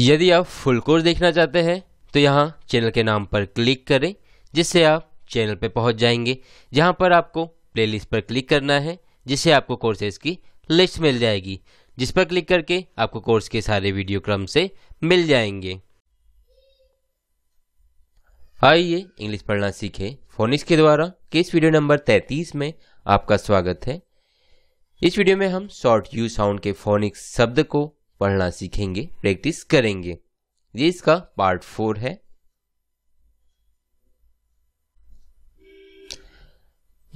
यदि आप full course देखना चाहते हैं तो यहाँ चैनल के नाम पर क्लिक करें जिससे आप चैनल पर पहुँच जाएंगे जहाँ पर आपको प्लेलिस्ट पर क्लिक करना है जिससे आपको कोर्सेज की लिस्ट मिल जाएगी जिस पर क्लिक करके आपको कोर्स के सारे वीडियो क्रम से मिल जाएंगे आइए इंग्लिश पढ़ना सीखें फोनिक्स के द्वारा केस वीडियो नंबर 33 में आपका स्वागत है इस वीडियो में हम शॉर्ट यू साउंड के फोनिक्स शब्द को पढ़ना सीखेंगे प्रैक्टिस करेंगे ये इसका पार्ट फोर है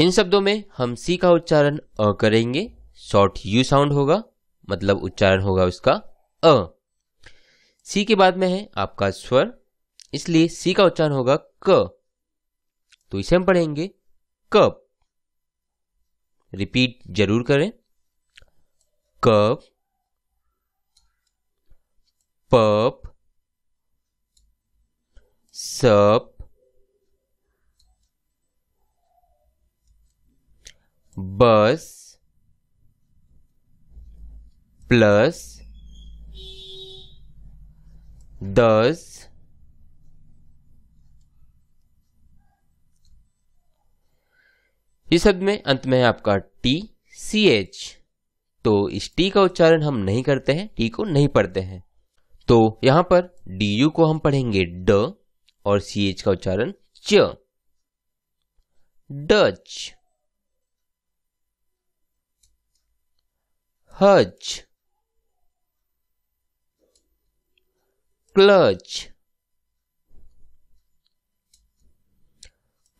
इन शब्दों में हम सी का उच्चारण अ करेंगे शॉर्ट यू साउंड होगा मतलब उच्चारण होगा उसका अ सी के बाद में है आपका स्वर इसलिए सी का उच्चारण होगा क तो इसे हम पढ़ेंगे कप रिपीट जरूर करें cup pup sup bus plus does इस शब्द में अंत में है आपका टी सी एच तो इस टी का उच्चारण हम नहीं करते हैं टी को नहीं पढ़ते हैं तो यहां पर डी यू को हम पढ़ेंगे ड और सी एच का उच्चारण च Dutch hutch clutch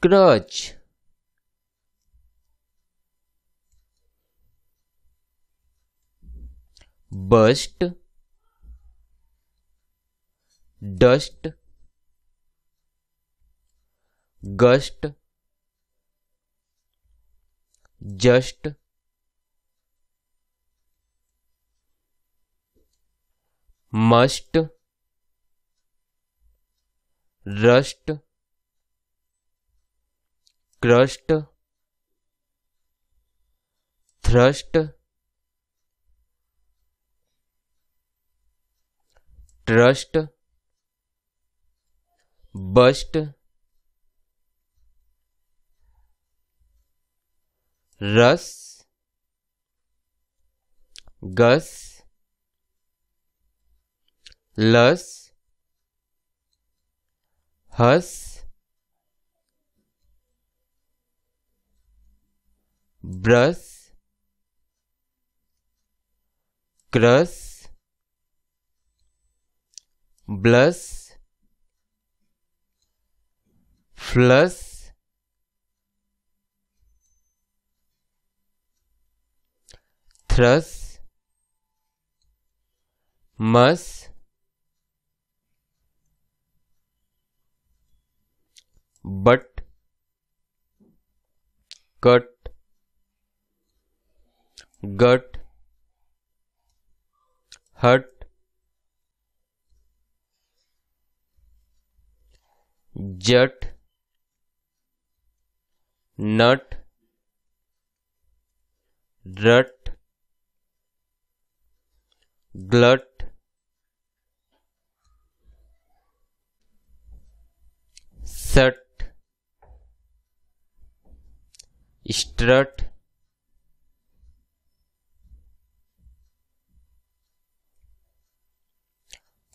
crutch bust dust gust just must rust crust thrust trust bust russ gus luss huss bruss cruss bluss plus thrus muss but cut गट हट जट नट rut glut sut strut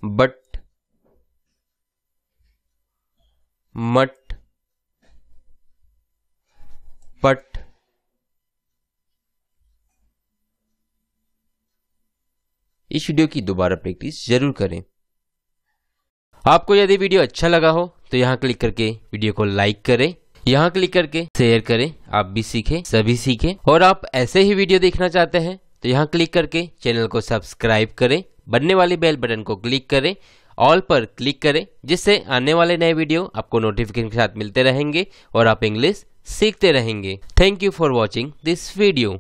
but mutt but इस video की दोबारा practice जरूर करें आपको यदि video अच्छा लगा हो तो यहाँ क्लिक करके वीडियो को लाइक करें यहाँ क्लिक करके शेयर करें आप भी सीखें सभी सीखें और आप ऐसे ही वीडियो देखना चाहते हैं तो यहाँ क्लिक करके चैनल को सब्सक्राइब करें बनने वाले बेल बटन को क्लिक करें ऑल पर क्लिक करें जिससे आने वाले नए वीडियो आपको नोटिफिकेशन के साथ मिलते रहेंगे और आप इंग्लिश सीखते रहेंगे thank you for watching this video